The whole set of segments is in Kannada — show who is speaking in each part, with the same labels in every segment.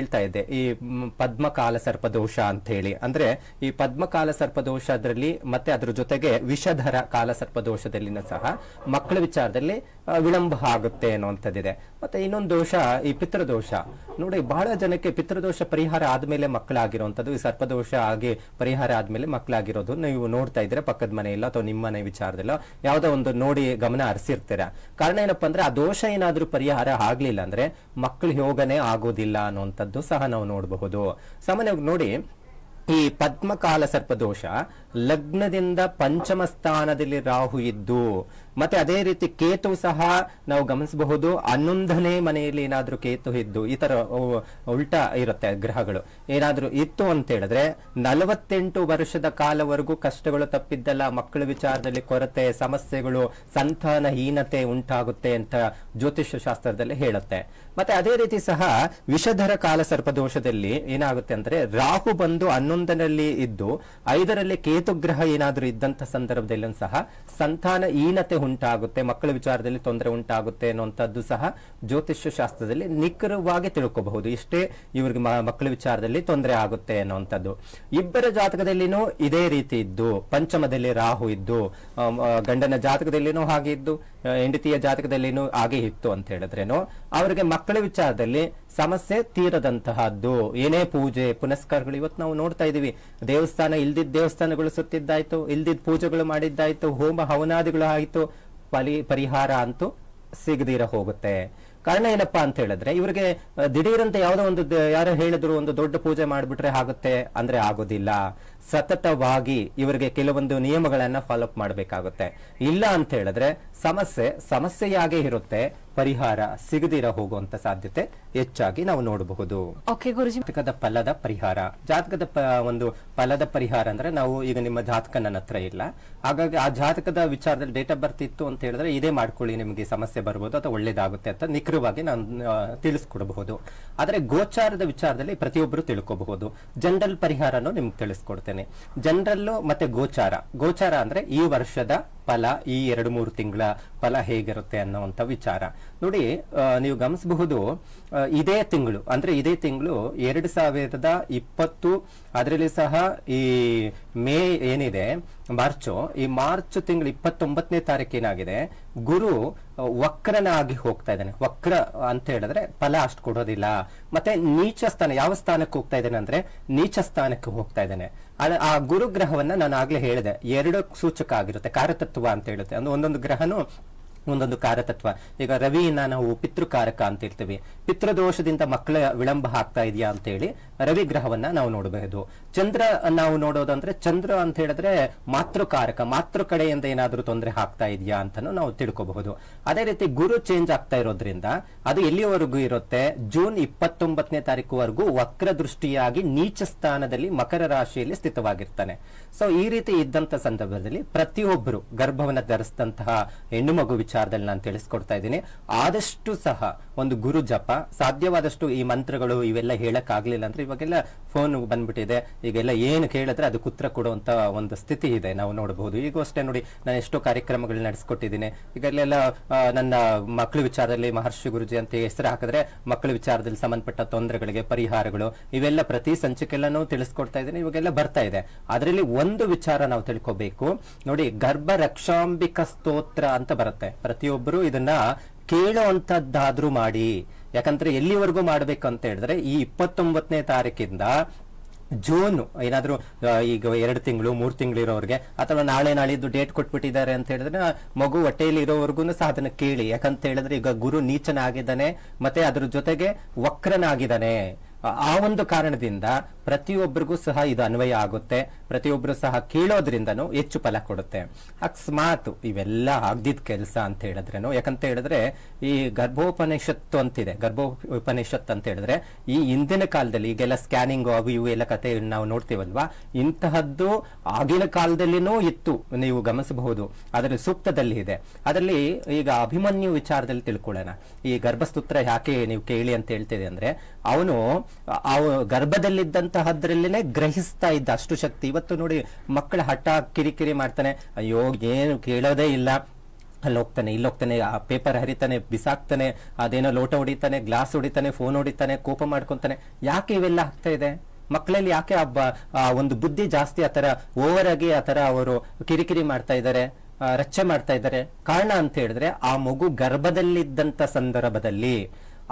Speaker 1: ಹೇಳ್ತಾ ಇದ್ದೆ ಈ ಪದ್ಮಕಾಲ ಸರ್ಪದೋಷ ಅಂತ ಹೇಳಿ ಅಂದ್ರೆ ಈ ಪದ್ಮಕಾಲ ಸರ್ಪದೋಷ ಅದರಲ್ಲಿ ಮತ್ತೆ ಅದ್ರ ಜೊತೆಗೆ ವಿಷಧರ ಕಾಲ ಸರ್ಪದೋಷದಲ್ಲಿನ ಸಹ ಮಕ್ಕಳ ವಿಚಾರದಲ್ಲಿ ವಿಳಂಬ ಆಗುತ್ತೆ ಅನ್ನುವಂಥದ್ದಿದೆ ಮತ್ತೆ ಇನ್ನೊಂದು ದೋಷ ಈ ಪಿತೃದೋಷ ನೋಡಿ ಬಹಳ ಜನಕ್ಕೆ ಪಿತೃದೋಷ ಪರಿಹಾರ ಆದ್ಮೇಲೆ ಮಕ್ಕಳಾಗಿರುವಂಥದ್ದು ಈ ಸರ್ಪದೋಷ ಆಗಿ ಪರಿಹಾರ ಆದ್ಮೇಲೆ ಮಕ್ಕಳಾಗಿರೋದು ನೀವು ನೋಡ್ತಾ ಇದ್ರೆ ಪಕ್ಕದ ಮನೆಯಲ್ಲ ಅಥವಾ ನಿಮ್ಮ ಮನೆ ವಿಚಾರದಲ್ಲ ಯಾವುದೋ ಒಂದು ನೋಡಿ ಗಮನ ಹರಿಸಿರ್ತೀರ ಕಾರಣ ಏನಪ್ಪಾ ಅಂದ್ರೆ ಆ ದೋಷ ಏನಾದ್ರೂ ಪರಿಹಾರ ಆಗ್ಲಿಲ್ಲ ಅಂದ್ರೆ ಮಕ್ಕಳು ಯೋಗನೇ ಆಗೋದಿಲ್ಲ ಅನ್ನುವಂಥದ್ದು ಅನ್ನುವಂಥದ್ದು ಸಹ ನಾವು ನೋಡಬಹುದು ಸಾಮಾನ್ಯವಾಗಿ ನೋಡಿ ಈ ಪದ್ಮಕಾಲ ಸರ್ಪದೋಷ ಲಗ್ನದಿಂದ ಪಂಚಮ ಸ್ಥಾನದಲ್ಲಿ ರಾಹು ಇದ್ದು ಮತ್ತೆ ಅದೇ ರೀತಿ ಕೇತು ಸಹ ನಾವು ಗಮನಿಸಬಹುದು ಹನ್ನೊಂದನೇ ಮನೆಯಲ್ಲಿ ಏನಾದರೂ ಕೇತು ಇದ್ದು ಈ ತರ ಉಲ್ಟಾ ಇರುತ್ತೆ ಗ್ರಹಗಳು ಏನಾದರೂ ಇತ್ತು ಅಂತ ಹೇಳಿದ್ರೆ ನಲವತ್ತೆಂಟು ವರ್ಷದ ಕಾಲವರೆಗೂ ಕಷ್ಟಗಳು ತಪ್ಪಿದ್ದಲ್ಲ ಮಕ್ಕಳ ವಿಚಾರದಲ್ಲಿ ಕೊರತೆ ಸಮಸ್ಯೆಗಳು ಸಂತಾನಹೀನತೆ ಉಂಟಾಗುತ್ತೆ ಅಂತ ಜ್ಯೋತಿಷ್ಯ ಶಾಸ್ತ್ರದಲ್ಲಿ ಹೇಳುತ್ತೆ ಮತ್ತೆ ಅದೇ ರೀತಿ ಸಹ ವಿಷಧರ ಕಾಲ ಸರ್ಪದೋಷದಲ್ಲಿ ಏನಾಗುತ್ತೆ ಅಂದ್ರೆ ರಾಹು ಬಂದು ಹನ್ನೊಂದರಲ್ಲಿ ಇದ್ದು ಐದರಲ್ಲಿ ಗ್ರಹ ಏನಾದರೂ ಇದ್ದಂತ ಸಂದರ್ಭದಲ್ಲೂ ಸಹ ಸಂತಾನ ಹೀನತೆ ಉಂಟಾಗುತ್ತೆ ಮಕ್ಕಳ ವಿಚಾರದಲ್ಲಿ ತೊಂದರೆ ಉಂಟಾಗುತ್ತೆ ಅನ್ನುವಂಥದ್ದು ಸಹ ಜ್ಯೋತಿಷ್ಯ ಶಾಸ್ತ್ರದಲ್ಲಿ ನಿಖರವಾಗಿ ತಿಳ್ಕೋಬಹುದು ಇಷ್ಟೇ ಇವ್ರಿಗೆ ಮಕ್ಕಳ ವಿಚಾರದಲ್ಲಿ ತೊಂದರೆ ಆಗುತ್ತೆ ಅನ್ನುವಂಥದ್ದು ಇಬ್ಬರ ಜಾತಕದಲ್ಲಿನೂ ಇದೇ ರೀತಿ ಇದ್ದು ಪಂಚಮದಲ್ಲಿ ರಾಹು ಇದ್ದು ಗಂಡನ ಜಾತಕದಲ್ಲಿನೂ ಹಾಗೆ ಇದ್ದು ಹೆಂಡತಿಯ ಜಾತಕದಲ್ಲಿನೂ ಹಾಗೆ ಇತ್ತು ಅಂತ ಹೇಳಿದ್ರೇನು ಅವರಿಗೆ ಮಕ್ಕಳ ವಿಚಾರದಲ್ಲಿ ಸಮಸ್ಯೆ ತೀರದಂತಹದ್ದು ಏನೇ ಪೂಜೆ ಪುನಸ್ಕಾರಗಳು ಇವತ್ತು ನಾವು ನೋಡ್ತಾ ಇದೀವಿ ದೇವಸ್ಥಾನ ಇಲ್ದಿದ್ದ ದೇವಸ್ಥಾನಗಳು ಸುತ್ತಿದ್ದಾಯ್ತು ಇಲ್ದಿದ್ದ ಪೂಜೆಗಳು ಮಾಡಿದ್ದಾಯ್ತು ಹೋಮ ಹವನಾದಿಗಳು ಆಯ್ತು ಪಲಿ ಪರಿಹಾರ ಅಂತೂ ಸಿಗದಿರ ಹೋಗುತ್ತೆ ಕಾರಣ ಏನಪ್ಪಾ ಅಂತ ಹೇಳಿದ್ರೆ ಇವರಿಗೆ ದಿಢೀರಂತೆ ಯಾವುದೋ ಒಂದು ಯಾರೋ ಹೇಳಿದ್ರು ಒಂದು ದೊಡ್ಡ ಪೂಜೆ ಮಾಡಿಬಿಟ್ರೆ ಆಗುತ್ತೆ ಅಂದ್ರೆ ಆಗೋದಿಲ್ಲ ಸತತವಾಗಿ ಇವರಿಗೆ ಕೆಲವೊಂದು ನಿಯಮಗಳನ್ನ ಫಾಲೋಅಪ್ ಮಾಡಬೇಕಾಗುತ್ತೆ ಇಲ್ಲ ಅಂತ ಹೇಳಿದ್ರೆ ಸಮಸ್ಯೆ ಸಮಸ್ಯೆಯಾಗೇ ಇರುತ್ತೆ ಪರಿಹಾರ ಸಿಗದಿರ ಹೋಗುವಂತ ಸಾಧ್ಯತೆ ಹೆಚ್ಚಾಗಿ ನಾವು ನೋಡಬಹುದು ಜಾತಕದ ಫಲದ ಪರಿಹಾರ ಜಾತಕದ ಒಂದು ಫಲದ ಪರಿಹಾರ ಅಂದ್ರೆ ನಾವು ಈಗ ನಿಮ್ಮ ಜಾತಕ ನನ್ನ ಹತ್ರ ಇಲ್ಲ ಹಾಗಾಗಿ ಆ ಜಾತಕದ ವಿಚಾರದಲ್ಲಿ ಡೇಟ್ ಆಫ್ ಬರ್ತ್ ಇತ್ತು ಅಂತ ಹೇಳಿದ್ರೆ ಇದೇ ಮಾಡ್ಕೊಳ್ಳಿ ನಿಮಗೆ ಸಮಸ್ಯೆ ಬರಬಹುದು ಅಥವಾ ಒಳ್ಳೇದಾಗುತ್ತೆ ಅಂತ ನಿಖರವಾಗಿ ನಾನು ತಿಳಿಸ್ಕೊಡಬಹುದು ಆದರೆ ಗೋಚಾರದ ವಿಚಾರದಲ್ಲಿ ಪ್ರತಿಯೊಬ್ಬರು ತಿಳ್ಕೋಬಹುದು ಜನರಲ್ ಪರಿಹಾರನೂ ನಿಮ್ಗೆ ತಿಳಿಸ್ಕೊಡ್ತೇನೆ ಜನರಲ್ ಮತ್ತೆ ಗೋಚಾರ ಗೋಚಾರ ಅಂದ್ರೆ ಈ ವರ್ಷದ ಫಲ ಈ ಎರಡು ಮೂರು ತಿಂಗಳ ಫಲ ಹೇಗಿರುತ್ತೆ ಅನ್ನೋವಂಥ ವಿಚಾರ ನೋಡಿ ನೀವು ಗಮನಿಸಬಹುದು ಇದೇ ತಿಂಗಳು ಅಂದ್ರೆ ಇದೇ ತಿಂಗಳು ಎರಡು ಸಾವಿರದ ಇಪ್ಪತ್ತು ಅದರಲ್ಲಿ ಸಹ ಈ ಮೇ ಏನಿದೆ ಮಾರ್ಚು ಈ ಮಾರ್ಚ್ ತಿಂಗಳು ಇಪ್ಪತ್ತೊಂಬತ್ತನೇ ಏನಾಗಿದೆ ಗುರು ವಕ್ರನಾಗಿ ಹೋಗ್ತಾ ಇದ್ದಾನೆ ವಕ್ರ ಅಂತ ಹೇಳಿದ್ರೆ ಫಲ ಅಷ್ಟು ಕೊಡೋದಿಲ್ಲ ಮತ್ತೆ ನೀಚ ಸ್ಥಾನ ಯಾವ ಸ್ಥಾನಕ್ಕೆ ಹೋಗ್ತಾ ಇದ್ದಾನೆ ಅಂದ್ರೆ ನೀಚ ಸ್ಥಾನಕ್ಕೆ ಹೋಗ್ತಾ ಇದ್ದಾನೆ ಆ ಗುರು ಗ್ರಹವನ್ನ ನಾನು ಆಗ್ಲೇ ಹೇಳಿದೆ ಎರಡು ಸೂಚಕ ಆಗಿರುತ್ತೆ ಕಾರತತ್ವ ಅಂತ ಹೇಳುತ್ತೆ ಅಂದ್ರೆ ಒಂದೊಂದು ಗ್ರಹನು ಒಂದೊಂದು ಕಾರತತ್ವ ಈಗ ರವಿಯನ್ನ ನಾವು ಪಿತೃಕಾರಕ ಅಂತ ಇರ್ತೀವಿ ಪಿತೃದೋಷದಿಂದ ಮಕ್ಕಳ ವಿಳಂಬ ಆಗ್ತಾ ಇದೆಯಾ ಅಂತ ಹೇಳಿ ರವಿ ಗ್ರಹವನ್ನ ನಾವು ನೋಡಬಹುದು ಚಂದ್ರ ನಾವು ನೋಡೋದಂದ್ರೆ ಚಂದ್ರ ಅಂತ ಹೇಳಿದ್ರೆ ಮಾತೃಕಾರಕ ಮಾತೃ ಕಡೆಯಿಂದ ಏನಾದರೂ ತೊಂದರೆ ಆಗ್ತಾ ಇದೆಯಾ ಅಂತಾನು ನಾವು ತಿಳ್ಕೋಬಹುದು ಅದೇ ರೀತಿ ಗುರು ಚೇಂಜ್ ಆಗ್ತಾ ಇರೋದ್ರಿಂದ ಅದು ಎಲ್ಲಿಯವರೆಗೂ ಇರುತ್ತೆ ಜೂನ್ ಇಪ್ಪತ್ತೊಂಬತ್ತನೇ ತಾರೀಕುವರೆಗೂ ವಕ್ರ ದೃಷ್ಟಿಯಾಗಿ ನೀಚ ಸ್ಥಾನದಲ್ಲಿ ಮಕರ ರಾಶಿಯಲ್ಲಿ ಸ್ಥಿತವಾಗಿರ್ತಾನೆ ಸೊ ಈ ರೀತಿ ಇದ್ದಂತ ಸಂದರ್ಭದಲ್ಲಿ ಪ್ರತಿಯೊಬ್ಬರು ಗರ್ಭವನ್ನ ಧರಿಸಿದಂತಹ ಹೆಣ್ಣು ಮಗು ವಿಚಾರದಲ್ಲಿ ನಾನು ತಿಳಿಸ್ಕೊಡ್ತಾ ಇದ್ದೀನಿ ಆದಷ್ಟು ಸಹ ಒಂದು ಗುರು ಜಪ ಸಾಧ್ಯವಾದಷ್ಟು ಈ ಮಂತ್ರಗಳು ಇವೆಲ್ಲ ಆಗ್ಲಿಲ್ಲ ಅಂದ್ರೆ ಇವಾಗೆಲ್ಲ ಫೋನ್ ಬಂದ್ಬಿಟ್ಟಿದೆ ಈಗೆಲ್ಲ ಏನು ಕೇಳಿದ್ರೆ ಅದಕ್ಕೆ ಉತ್ತರ ಕೊಡುವಂತ ಒಂದು ಸ್ಥಿತಿ ಇದೆ ನಾವು ನೋಡಬಹುದು ಈಗ ಅಷ್ಟೇ ನೋಡಿ ನಾನು ಎಷ್ಟೋ ಕಾರ್ಯಕ್ರಮಗಳು ನಡೆಸ್ಕೊಟ್ಟಿದ್ದೀನಿ ಈಗಲ್ಲೆಲ್ಲ ನನ್ನ ಮಕ್ಕಳ ವಿಚಾರದಲ್ಲಿ ಮಹರ್ಷಿ ಗುರುಜಿ ಅಂತ ಹೆಸರು ಹಾಕಿದ್ರೆ ಮಕ್ಕಳ ವಿಚಾರದಲ್ಲಿ ಸಂಬಂಧಪಟ್ಟ ತೊಂದರೆಗಳಿಗೆ ಪರಿಹಾರಗಳು ಇವೆಲ್ಲ ಪ್ರತಿ ಸಂಚಿಕೆಲ್ಲನೂ ತಿಳಿಸ್ಕೊಡ್ತಾ ಇದ್ದೀನಿ ಇವಾಗೆಲ್ಲ ಬರ್ತಾ ಇದೆ ಅದರಲ್ಲಿ ಒಂದು ವಿಚಾರ ನಾವು ತಿಳ್ಕೊಬೇಕು ನೋಡಿ ಗರ್ಭ ರಕ್ಷಾಂಬಿಕ ಸ್ತೋತ್ರ ಅಂತ ಬರುತ್ತೆ ಪ್ರತಿಯೊಬ್ಬರು ಇದನ್ನ ಕೇಳೋಂಥದ್ದಾದ್ರೂ ಮಾಡಿ ಯಾಕಂದ್ರೆ ಎಲ್ಲಿವರೆಗೂ ಮಾಡಬೇಕು ಅಂತ ಹೇಳಿದ್ರೆ ಈ ಇಪ್ಪತ್ತೊಂಬತ್ತನೇ ತಾರೀಕಿಂದ ಜೂನ್ ಏನಾದರೂ ಈಗ ಎರಡು ತಿಂಗಳು ಮೂರು ತಿಂಗಳು ಇರೋರಿಗೆ ಅಥವಾ ನಾಳೆ ನಾಳಿದ್ದು ಡೇಟ್ ಕೊಟ್ಬಿಟ್ಟಿದ್ದಾರೆ ಅಂತ ಹೇಳಿದ್ರೆ ಮಗು ಹೊಟ್ಟೆಯಲ್ಲಿ ಇರೋವರೆಗೂ ಸಹ ಅದನ್ನ ಕೇಳಿ ಯಾಕಂತ ಹೇಳಿದ್ರೆ ಈಗ ಗುರು ನೀಚನಾಗಿದ್ದಾನೆ ಮತ್ತೆ ಅದ್ರ ಜೊತೆಗೆ ವಕ್ರನಾಗಿದ್ದಾನೆ ಆ ಒಂದು ಕಾರಣದಿಂದ ಪ್ರತಿಯೊಬ್ಬರಿಗೂ ಸಹ ಇದು ಅನ್ವಯ ಆಗುತ್ತೆ ಪ್ರತಿಯೊಬ್ಬರು ಸಹ ಕೇಳೋದ್ರಿಂದ ಹೆಚ್ಚು ಫಲ ಕೊಡುತ್ತೆ ಅಕಸ್ಮಾತ್ ಇವೆಲ್ಲ ಆಗ್ದಿದ್ ಕೆಲಸ ಅಂತ ಹೇಳಿದ್ರೇನು ಯಾಕಂತ ಹೇಳಿದ್ರೆ ಈ ಗರ್ಭೋಪನಿಷತ್ತು ಅಂತಿದೆ ಗರ್ಭೋಪನಿಷತ್ ಅಂತ ಹೇಳಿದ್ರೆ ಈ ಹಿಂದಿನ ಕಾಲದಲ್ಲಿ ಈಗೆಲ್ಲ ಸ್ಕ್ಯಾನಿಂಗ್ ಅವು ಇವು ಎಲ್ಲ ಕತೆ ನಾವು ನೋಡ್ತೀವಲ್ವಾ ಇಂತಹದ್ದು ಆಗಿನ ಕಾಲದಲ್ಲಿನೂ ಇತ್ತು ನೀವು ಗಮನಿಸಬಹುದು ಅದರಲ್ಲಿ ಸೂಕ್ತದಲ್ಲಿ ಇದೆ ಅದರಲ್ಲಿ ಈಗ ಅಭಿಮನ್ಯು ವಿಚಾರದಲ್ಲಿ ತಿಳ್ಕೊಳ್ಳೋಣ ಈ ಗರ್ಭಸ್ತುತ್ರ ಯಾಕೆ ನೀವು ಕೇಳಿ ಅಂತ ಹೇಳ್ತಿದೆ ಅಂದ್ರೆ ಅವನು ಗರ್ಭದಲ್ಲಿದ್ದಂತಹದ್ರಲ್ಲೇ ಗ್ರಹಿಸ್ತಾ ಇದ್ದ ಅಷ್ಟು ಶಕ್ತಿ ಇವತ್ತು ನೋಡಿ ಮಕ್ಕಳ ಹಠ ಕಿರಿಕಿರಿ ಮಾಡ್ತಾನೆ ಅಯ್ಯೋ ಏನು ಕೇಳೋದೇ ಇಲ್ಲ ಅಲ್ಲಿ ಹೋಗ್ತಾನೆ ಇಲ್ಲಿ ಹೋಗ್ತಾನೆ ಆ ಪೇಪರ್ ಹರಿತಾನೆ ಬಿಸಾಕ್ತಾನೆ ಅದೇನೋ ಲೋಟ ಹೊಡಿತಾನೆ ಗ್ಲಾಸ್ ಹೊಡಿತಾನೆ ಫೋನ್ ಹೊಡಿತಾನೆ ಕೋಪ ಮಾಡ್ಕೊತಾನೆ ಯಾಕೆ ಇವೆಲ್ಲ ಆಗ್ತಾ ಇದೆ ಮಕ್ಕಳಲ್ಲಿ ಯಾಕೆ ಆ ಒಂದು ಬುದ್ಧಿ ಜಾಸ್ತಿ ಆ ಓವರ್ ಆಗಿ ಆ ಅವರು ಕಿರಿಕಿರಿ ಮಾಡ್ತಾ ಇದ್ದಾರೆ ರಚ್ಚೆ ಮಾಡ್ತಾ ಇದ್ದಾರೆ ಕಾರಣ ಅಂತ ಹೇಳಿದ್ರೆ ಆ ಮಗು ಗರ್ಭದಲ್ಲಿದ್ದಂತ ಸಂದರ್ಭದಲ್ಲಿ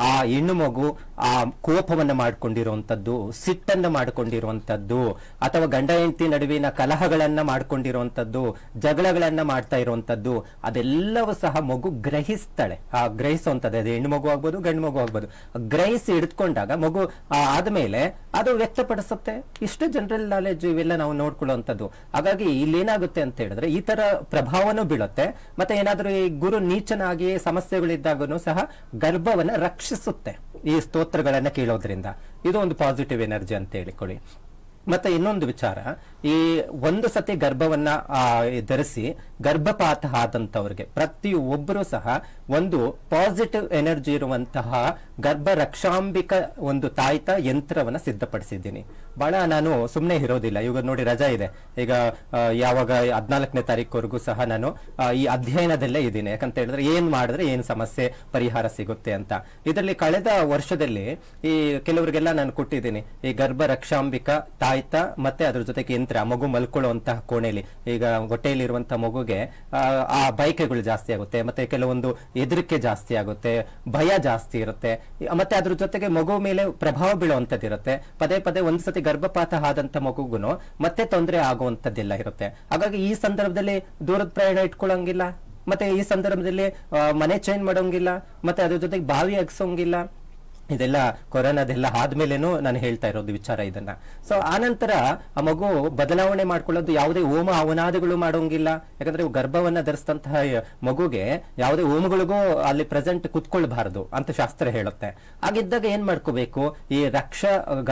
Speaker 1: ಆ ಹೆಣ್ಣು ಮಗು ಆ ಕೋಪವನ್ನು ಮಾಡಿಕೊಂಡಿರುವಂಥದ್ದು ಸಿಟ್ಟನ್ನು ಮಾಡ್ಕೊಂಡಿರುವಂಥದ್ದು ಅಥವಾ ಗಂಡ ಹೆಂಡತಿ ನಡುವಿನ ಕಲಹಗಳನ್ನು ಮಾಡಿಕೊಂಡಿರುವಂಥದ್ದು ಜಗಳಗಳನ್ನು ಮಾಡ್ತಾ ಇರುವಂಥದ್ದು ಅದೆಲ್ಲವೂ ಸಹ ಮಗು ಗ್ರಹಿಸ್ತಾಳೆ ಆ ಗ್ರಹಿಸುವಂಥದ್ದು ಅದು ಹೆಣ್ಣು ಮಗು ಆಗ್ಬೋದು ಗಂಡು ಮಗು ಆಗ್ಬೋದು ಗ್ರಹಿಸಿ ಹಿಡಿದುಕೊಂಡಾಗ ಮಗು ಆದಮೇಲೆ ಅದು ವ್ಯಕ್ತಪಡಿಸುತ್ತೆ ಇಷ್ಟು ಜನರಲ್ ನಾಲೆಜ್ ಇವೆಲ್ಲ ನಾವು ನೋಡ್ಕೊಳ್ಳುವಂಥದ್ದು ಹಾಗಾಗಿ ಇಲ್ಲೇನಾಗುತ್ತೆ ಅಂತ ಹೇಳಿದ್ರೆ ಈ ತರ ಪ್ರಭಾವನೂ ಬೀಳುತ್ತೆ ಮತ್ತೆ ಏನಾದರೂ ಈ ಗುರು ನೀಚನಾಗಿ ಸಮಸ್ಯೆಗಳಿದ್ದಾಗೂ ಸಹ ಗರ್ಭವನ್ನು ರಕ್ಷ ರಕ್ಷಿಸುತ್ತೆ ಈ ಸ್ತೋತ್ರಗಳನ್ನು ಕೇಳೋದ್ರಿಂದ ಇದು ಒಂದು ಪಾಸಿಟಿವ್ ಎನರ್ಜಿ ಅಂತ ಹೇಳಿಕೊಳ್ಳಿ ಮತ್ತೆ ಇನ್ನೊಂದು ವಿಚಾರ ಈ ಒಂದು ಸತಿ ಗರ್ಭವನ್ನ ಧರಿಸಿ ಗರ್ಭಪಾತ ಆದಂಥವ್ರಿಗೆ ಪ್ರತಿಯೊಬ್ಬರೂ ಸಹ ಒಂದು ಪಾಸಿಟಿವ್ ಎನರ್ಜಿ ಇರುವಂತಹ ಗರ್ಭ ರಕ್ಷಾಂಬಿಕ ಒಂದು ತಾಯ್ತ ಯಂತ್ರವನ್ನ ಸಿದ್ಧಪಡಿಸಿದ್ದೀನಿ ಬಹಳ ನಾನು ಸುಮ್ಮನೆ ಇರೋದಿಲ್ಲ ಇವಾಗ ನೋಡಿ ರಜಾ ಇದೆ ಈಗ ಯಾವಾಗ ಹದಿನಾಲ್ಕನೇ ತಾರೀಕುವರೆಗೂ ಸಹ ನಾನು ಈ ಅಧ್ಯಯನದಲ್ಲೇ ಇದ್ದೀನಿ ಯಾಕಂತ ಹೇಳಿದ್ರೆ ಏನು ಮಾಡಿದ್ರೆ ಏನು ಸಮಸ್ಯೆ ಪರಿಹಾರ ಸಿಗುತ್ತೆ ಅಂತ ಇದರಲ್ಲಿ ಕಳೆದ ವರ್ಷದಲ್ಲಿ ಈ ಕೆಲವರಿಗೆಲ್ಲ ನಾನು ಕೊಟ್ಟಿದ್ದೀನಿ ಈ ಗರ್ಭ ರಕ್ಷಾಂಬಿಕ ತಾಯ್ತ ಮತ್ತೆ ಅದ್ರ ಜೊತೆಗೆ ಯಂತ್ರ ಮಗು ಮಲ್ಕೊಳ್ಳುವಂತಹ ಕೋಣೆಯಲ್ಲಿ ಈಗ ಹೊಟ್ಟೆಯಲ್ಲಿರುವಂತಹ ಮಗು ಆ ಬಯಕೆಗಳು ಜಾಸ್ತಿ ಆಗುತ್ತೆ ಮತ್ತೆ ಕೆಲವೊಂದು ಹೆದರಿಕೆ ಜಾಸ್ತಿ ಆಗುತ್ತೆ ಭಯ ಜಾಸ್ತಿ ಇರುತ್ತೆ ಮತ್ತೆ ಅದ್ರ ಜೊತೆಗೆ ಮಗು ಮೇಲೆ ಪ್ರಭಾವ ಬೀಳುವಂಥದ್ದು ಇರುತ್ತೆ ಪದೇ ಪದೇ ಒಂದ್ಸತಿ ಗರ್ಭಪಾತ ಆದಂತ ಮಗುಗುನು ಮತ್ತೆ ತೊಂದರೆ ಆಗುವಂಥದ್ದೆಲ್ಲ ಇರುತ್ತೆ ಹಾಗಾಗಿ ಈ ಸಂದರ್ಭದಲ್ಲಿ ದೂರದ ಪ್ರಯಾಣ ಇಟ್ಕೊಳ್ಳೋಂಗಿಲ್ಲ ಮತ್ತೆ ಈ ಸಂದರ್ಭದಲ್ಲಿ ಮನೆ ಚೇಂಜ್ ಮಾಡೋಂಗಿಲ್ಲ ಮತ್ತೆ ಅದ್ರ ಜೊತೆಗೆ ಬಾವಿ ಹಗ್ಸೋಂಗಿಲ್ಲ ಇದೆಲ್ಲ ಕೊರೋನಾದೆಲ್ಲ ಆದ್ಮೇಲೆನೂ ನಾನು ಹೇಳ್ತಾ ಇರೋದು ವಿಚಾರ ಇದನ್ನ ಸೊ ಆನಂತರ ಆ ಮಗು ಬದಲಾವಣೆ ಮಾಡ್ಕೊಳ್ಳೋದು ಯಾವುದೇ ಓಮ ಅವನಾದಿಗಳು ಮಾಡೋಂಗಿಲ್ಲ ಯಾಕಂದ್ರೆ ಗರ್ಭವನ್ನ ಧರಿಸಿದಂತಹ ಮಗುಗೆ ಯಾವುದೇ ಓಮಗಳಿಗೂ ಅಲ್ಲಿ ಪ್ರೆಸೆಂಟ್ ಕುತ್ಕೊಳ್ಬಾರದು ಅಂತ ಶಾಸ್ತ್ರ ಹೇಳುತ್ತೆ ಹಾಗಿದ್ದಾಗ ಏನ್ ಮಾಡ್ಕೋಬೇಕು ಈ ರಕ್ಷ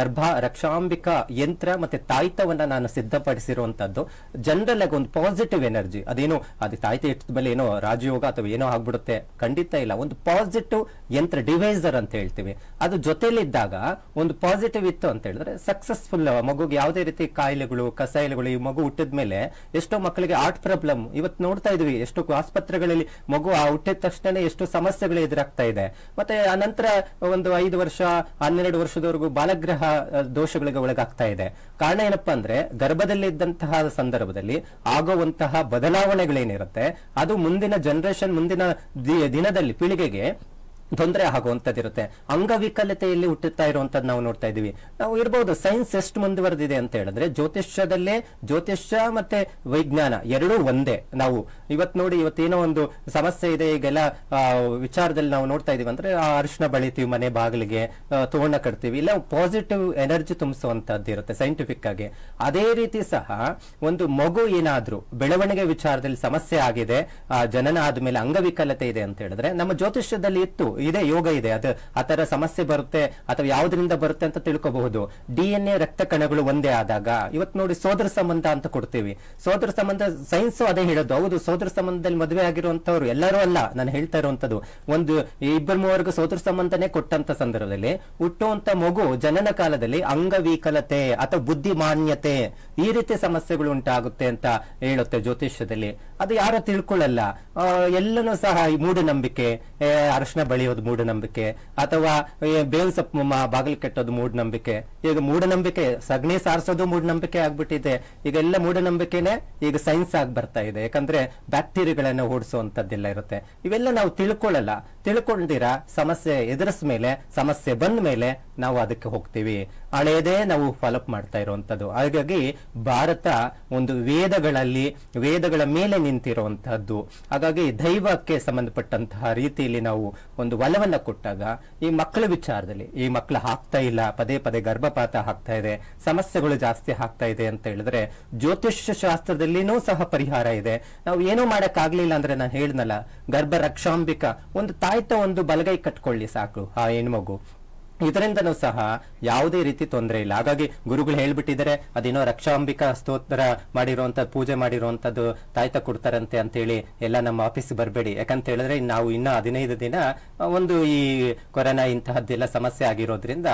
Speaker 1: ಗರ್ಭ ರಕ್ಷಾಂಬಿಕ ಯಂತ್ರ ಮತ್ತೆ ತಾಯ್ತವನ್ನ ನಾನು ಸಿದ್ಧಪಡಿಸಿರುವಂತದ್ದು ಜನರಲ್ ಆಗಿ ಒಂದು ಪಾಸಿಟಿವ್ ಎನರ್ಜಿ ಅದೇನು ಅದು ತಾಯ್ತ ಇಟ್ಟದ ಮೇಲೆ ಏನೋ ರಾಜಯೋಗ ಅಥವಾ ಏನೋ ಆಗ್ಬಿಡುತ್ತೆ ಖಂಡಿತ ಇಲ್ಲ ಒಂದು ಪಾಸಿಟಿವ್ ಯಂತ್ರ ಡಿವೈಸರ್ ಅಂತ ಹೇಳ್ತೀವಿ ಅದು ಜೊತೆಯಲ್ಲಿದ್ದಾಗ ಒಂದು ಪಾಸಿಟಿವ್ ಇತ್ತು ಅಂತ ಹೇಳಿದ್ರೆ ಸಕ್ಸಸ್ಫುಲ್ ಮಗುಗೆ ಯಾವುದೇ ರೀತಿ ಕಾಯಿಲೆಗಳು ಕಸಾಯಿಲೆಗಳು ಈ ಮಗು ಹುಟ್ಟಿದ ಮೇಲೆ ಎಷ್ಟೋ ಮಕ್ಕಳಿಗೆ ಆರ್ಟ್ ಪ್ರಾಬ್ಲಮ್ ಇವತ್ತು ನೋಡ್ತಾ ಇದ್ವಿ ಎಷ್ಟು ಆಸ್ಪತ್ರೆಗಳಲ್ಲಿ ಮಗು ಆ ಹುಟ್ಟಿದ ತಕ್ಷಣ ಎಷ್ಟು ಸಮಸ್ಯೆಗಳು ಎದುರಾಗ್ತಾ ಇದೆ ಮತ್ತೆ ಅನಂತರ ಒಂದು ಐದು ವರ್ಷ ಹನ್ನೆರಡು ವರ್ಷದವರೆಗೂ ಬಾಲಗ್ರಹ ದೋಷಗಳಿಗೆ ಒಳಗಾಗ್ತಾ ಇದೆ ಕಾರಣ ಏನಪ್ಪಾ ಅಂದ್ರೆ ಗರ್ಭದಲ್ಲಿ ಇದ್ದಂತಹ ಸಂದರ್ಭದಲ್ಲಿ ಆಗುವಂತಹ ಬದಲಾವಣೆಗಳೇನಿರುತ್ತೆ ಅದು ಮುಂದಿನ ಜನರೇಷನ್ ಮುಂದಿನ ದಿನದಲ್ಲಿ ಪೀಳಿಗೆಗೆ ತೊಂದರೆ ಇರುತ್ತೆ ಅಂಗವಿಕಲತೆಯಲ್ಲಿ ಹುಟ್ಟುತ್ತಾ ಇರುವಂಥದ್ದು ನಾವು ನೋಡ್ತಾ ಇದ್ದೀವಿ ನಾವು ಇರಬಹುದು ಸೈನ್ಸ್ ಎಷ್ಟು ಮುಂದುವರೆದಿದೆ ಅಂತ ಹೇಳಿದ್ರೆ ಜ್ಯೋತಿಷ್ಯದಲ್ಲೇ ಜ್ಯೋತಿಷ್ಯ ಮತ್ತೆ ವಿಜ್ಞಾನ ಎರಡೂ ಒಂದೇ ನಾವು ಇವತ್ತು ನೋಡಿ ಇವತ್ತೇನೋ ಒಂದು ಸಮಸ್ಯೆ ಇದೆ ಈಗೆಲ್ಲ ವಿಚಾರದಲ್ಲಿ ನಾವು ನೋಡ್ತಾ ಇದೀವಿ ಅಂದ್ರೆ ಅರಿಶಿನ ಬಳಿತೀವಿ ಮನೆ ಬಾಗಿಲಿಗೆ ತೋರಣ ಕಟ್ತೀವಿ ಇಲ್ಲ ಪಾಸಿಟಿವ್ ಎನರ್ಜಿ ತುಂಬಿಸುವಂತದ್ದು ಇರುತ್ತೆ ಸೈಂಟಿಫಿಕ್ ಆಗಿ ಅದೇ ರೀತಿ ಸಹ ಒಂದು ಮಗು ಏನಾದ್ರೂ ಬೆಳವಣಿಗೆ ವಿಚಾರದಲ್ಲಿ ಸಮಸ್ಯೆ ಆಗಿದೆ ಜನನ ಆದ್ಮೇಲೆ ಅಂಗವಿಕಲತೆ ಇದೆ ಅಂತ ಹೇಳಿದ್ರೆ ನಮ್ಮ ಜ್ಯೋತಿಷ್ಯದಲ್ಲಿ ಇತ್ತು ಇದೆ ಯೋಗ ಇದೆ ಅದು ಆತರ ಸಮಸ್ಯೆ ಬರುತ್ತೆ ಅಥವಾ ಯಾವ್ದರಿಂದ ಬರುತ್ತೆ ಅಂತ ತಿಳ್ಕೋಬಹುದು ಡಿ ಎನ್ ಎ ರಕ್ತ ಕಣಗಳು ಒಂದೇ ಆದಾಗ ಇವತ್ತು ನೋಡಿ ಸೋದರ ಸಂಬಂಧ ಅಂತ ಕೊಡ್ತೀವಿ ಸೋದರ ಸಂಬಂಧ ಸೈನ್ಸ್ ಅದೇ ಹೇಳೋದು ಹೌದು ಸೋದರ ಸಂಬಂಧದಲ್ಲಿ ಮದುವೆ ಆಗಿರುವಂತವ್ರು ಎಲ್ಲರೂ ಅಲ್ಲ ನಾನು ಹೇಳ್ತಾ ಇರುವಂತದ್ದು ಒಂದು ಇಬ್ಬರು ಮೂವರ್ಗ ಸೋದರ ಸಂಬಂಧನೇ ಕೊಟ್ಟಂತ ಸಂದರ್ಭದಲ್ಲಿ ಹುಟ್ಟುವಂತ ಮಗು ಜನನ ಕಾಲದಲ್ಲಿ ಅಂಗವಿಕಲತೆ ಅಥವಾ ಬುದ್ಧಿಮಾನ್ಯತೆ ಈ ರೀತಿ ಸಮಸ್ಯೆಗಳು ಉಂಟಾಗುತ್ತೆ ಅಂತ ಹೇಳುತ್ತೆ ಜ್ಯೋತಿಷ್ಯದಲ್ಲಿ ಅದು ಯಾರು ತಿಳ್ಕೊಳ್ಳಲ್ಲ ಎಲ್ಲನೂ ಸಹ ಈ ಮೂಢನಂಬಿಕೆ ಅರಶಿನ ಬಳಿ ಬರೆಯೋದು ಮೂಢನಂಬಿಕೆ ಅಥವಾ ಬೇಲ್ ಸೊಪ್ಪು ಬಾಗಿಲು ಕಟ್ಟೋದು ಮೂಢನಂಬಿಕೆ ಈಗ ಮೂಢನಂಬಿಕೆ ಸಗಣಿ ಸಾರಿಸೋದು ಮೂಢನಂಬಿಕೆ ಆಗ್ಬಿಟ್ಟಿದೆ ಎಲ್ಲ ಮೂಢನಂಬಿಕೆನೆ ಈಗ ಸೈನ್ಸ್ ಆಗಿ ಬರ್ತಾ ಇದೆ ಯಾಕಂದ್ರೆ ಬ್ಯಾಕ್ಟೀರಿಯಾಗಳನ್ನ ಓಡಿಸುವಂತದ್ದೆಲ್ಲ ಇರುತ್ತೆ ಇವೆಲ್ಲ ನಾವು ತಿಳ್ಕೊಳ್ಳಲ್ಲ ತಿಳ್ಕೊಂಡಿರ ಸಮಸ್ಯೆ ಎದುರಿಸ ಮೇಲೆ ಸಮಸ್ಯೆ ಬಂದ ಮೇಲೆ ನಾವು ಅದಕ್ಕೆ ಹೋಗ್ತೀವಿ ಹಳೆಯದೇ ನಾವು ಫಾಲೋಅಪ್ ಮಾಡ್ತಾ ಇರುವಂತದ್ದು ಹಾಗಾಗಿ ಭಾರತ ಒಂದು ವೇದಗಳಲ್ಲಿ ವೇದಗಳ ಮೇಲೆ ನಿಂತಿರುವಂತಹದ್ದು ಹಾಗಾಗಿ ದೈವಕ್ಕೆ ಸಂಬಂಧಪಟ್ಟಂತಹ ರೀತಿಯಲ್ಲಿ ನಾವು ಒಂದು ಒಲವನ್ನ ಕೊಟ್ಟಾಗ ಈ ಮಕ್ಕಳ ವಿಚಾರದಲ್ಲಿ ಈ ಮಕ್ಕಳು ಹಾಕ್ತಾ ಇಲ್ಲ ಪದೇ ಪದೇ ಗರ್ಭಪಾತ ಹಾಕ್ತಾ ಇದೆ ಸಮಸ್ಯೆಗಳು ಜಾಸ್ತಿ ಹಾಕ್ತಾ ಇದೆ ಅಂತ ಹೇಳಿದ್ರೆ ಜ್ಯೋತಿಷ್ಯ ಶಾಸ್ತ್ರದಲ್ಲಿನೂ ಸಹ ಪರಿಹಾರ ಇದೆ ನಾವು ಏನೂ ಆಗ್ಲಿಲ್ಲ ಅಂದ್ರೆ ನಾನು ಹೇಳಿದ್ನಲ್ಲ ಗರ್ಭ ರಕ್ಷಾಂಬಿಕ ಒಂದು ತಾಯ್ತ ಒಂದು ಬಲಗೈ ಕಟ್ಕೊಳ್ಳಿ ಸಾಕು ಆ ಹೆಣ್ಮಗು ಇದರಿಂದನೂ ಸಹ ಯಾವುದೇ ರೀತಿ ತೊಂದರೆ ಇಲ್ಲ ಹಾಗಾಗಿ ಗುರುಗಳು ಹೇಳ್ಬಿಟ್ಟಿದ್ದಾರೆ ಅದೇನೋ ರಕ್ಷಾಂಬಿಕಾ ಸ್ತೋತ್ರ ಮಾಡಿರುವಂತ ಪೂಜೆ ಮಾಡಿರುವಂತದ್ದು ತಾಯ್ತ ಕೊಡ್ತಾರಂತೆ ಅಂತ ಹೇಳಿ ಎಲ್ಲ ನಮ್ಮ ಆಫೀಸ್ ಬರಬೇಡಿ ಯಾಕಂತ ಹೇಳಿದ್ರೆ ನಾವು ಇನ್ನ ಹದಿನೈದು ದಿನ ಒಂದು ಈ ಕೊರೋನಾ ಇಂತಹದ್ದೆಲ್ಲ ಸಮಸ್ಯೆ ಆಗಿರೋದ್ರಿಂದ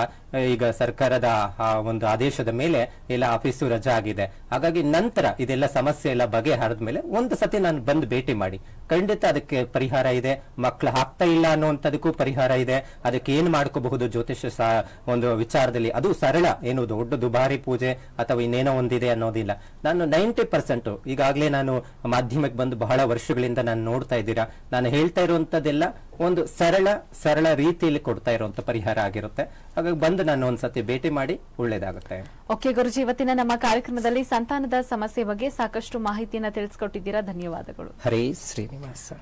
Speaker 1: ಈಗ ಸರ್ಕಾರದ ಆ ಒಂದು ಆದೇಶದ ಮೇಲೆ ಎಲ್ಲ ಆಫೀಸು ರಜಾ ಆಗಿದೆ ಹಾಗಾಗಿ ನಂತರ ಇದೆಲ್ಲ ಸಮಸ್ಯೆ ಎಲ್ಲ ಬಗೆಹರಿದ ಮೇಲೆ ಒಂದು ಸತಿ ನಾನು ಬಂದು ಭೇಟಿ ಮಾಡಿ ಖಂಡಿತ ಅದಕ್ಕೆ ಪರಿಹಾರ ಇದೆ ಮಕ್ಳು ಹಾಕ್ತಾ ಇಲ್ಲ ಅನ್ನುವಂಥದಕ್ಕೂ ಪರಿಹಾರ ಇದೆ ಅದಕ್ಕೆ ಏನ್ ಮಾಡ್ಕೋಬಹುದು ಜೊತೆ ಜ್ಯೋತಿಷ್ಯ ಒಂದು ವಿಚಾರದಲ್ಲಿ ಅದು ಸರಳ ಏನು ದೊಡ್ಡ ದುಬಾರಿ ಪೂಜೆ ಅಥವಾ ಇನ್ನೇನೋ ಒಂದಿದೆ ಅನ್ನೋದಿಲ್ಲ ನಾನು ನೈಂಟಿ ಪರ್ಸೆಂಟ್ ಈಗಾಗಲೇ ನಾನು ಮಾಧ್ಯಮಕ್ಕೆ ಬಂದು ಬಹಳ ವರ್ಷಗಳಿಂದ ನಾನು ನೋಡ್ತಾ ಇದ್ದೀರಾ ನಾನು ಹೇಳ್ತಾ ಇರುವಂತದ್ದೆಲ್ಲ ಒಂದು ಸರಳ ಸರಳ ರೀತಿಯಲ್ಲಿ ಕೊಡ್ತಾ ಇರುವಂತ ಪರಿಹಾರ ಆಗಿರುತ್ತೆ ಹಾಗಾಗಿ ಬಂದು ನಾನು ಒಂದ್ಸತಿ ಭೇಟಿ ಮಾಡಿ ಒಳ್ಳೇದಾಗುತ್ತೆ ಓಕೆ ಗುರುಜಿ ಇವತ್ತಿನ ನಮ್ಮ ಕಾರ್ಯಕ್ರಮದಲ್ಲಿ ಸಂತಾನದ ಸಮಸ್ಯೆ ಬಗ್ಗೆ ಸಾಕಷ್ಟು ಮಾಹಿತಿಯನ್ನ ತಿಳಿಸ್ಕೊಟ್ಟಿದ್ದೀರಾ ಧನ್ಯವಾದಗಳು ಹರೇ ಶ್ರೀನಿವಾಸ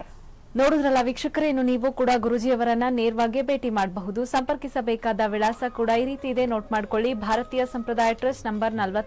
Speaker 1: ನೋಡಿದ್ರಲ್ಲ ವೀಕ್ಷಕರೇನು ನೀವು ಕೂಡ ಗುರುಜಿಯವರನ್ನ ನೇರವಾಗಿ ಭೇಟಿ ಮಾಡಬಹುದು ಸಂಪರ್ಕಿಸಬೇಕಾದ ವಿಳಾಸ ಕೂಡ ಈ ರೀತಿ ಇದೆ ನೋಟ್ ಮಾಡ್ಕೊಳ್ಳಿ ಭಾರತೀಯ ಸಂಪ್ರದಾಯ ಟ್ರಸ್ಟ್ ನಂಬರ್ ನಲವತ್ತು